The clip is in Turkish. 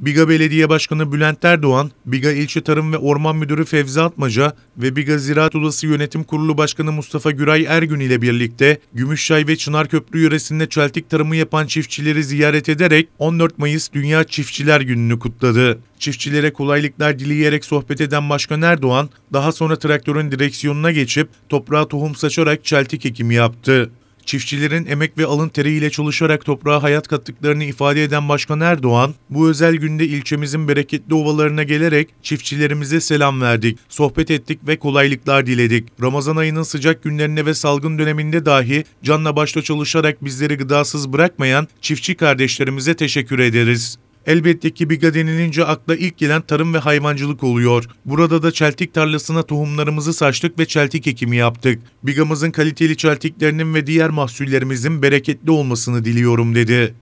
Biga Belediye Başkanı Bülent Erdoğan, Biga İlçe Tarım ve Orman Müdürü Fevzi Atmaca ve Biga Ziraat Odası Yönetim Kurulu Başkanı Mustafa Güray Ergün ile birlikte Gümüşşay ve Çınar Köprü yöresinde çeltik tarımı yapan çiftçileri ziyaret ederek 14 Mayıs Dünya Çiftçiler Günü'nü kutladı. Çiftçilere kolaylıklar dileyerek sohbet eden Başkan Erdoğan, daha sonra traktörün direksiyonuna geçip toprağa tohum saçarak çeltik ekimi yaptı. Çiftçilerin emek ve alın teriyle çalışarak toprağa hayat kattıklarını ifade eden Başkan Erdoğan, bu özel günde ilçemizin bereketli ovalarına gelerek çiftçilerimize selam verdik, sohbet ettik ve kolaylıklar diledik. Ramazan ayının sıcak günlerine ve salgın döneminde dahi canla başla çalışarak bizleri gıdasız bırakmayan çiftçi kardeşlerimize teşekkür ederiz. Elbette ki biga denilince akla ilk gelen tarım ve hayvancılık oluyor. Burada da çeltik tarlasına tohumlarımızı saçtık ve çeltik ekimi yaptık. Bigamızın kaliteli çeltiklerinin ve diğer mahsullerimizin bereketli olmasını diliyorum dedi.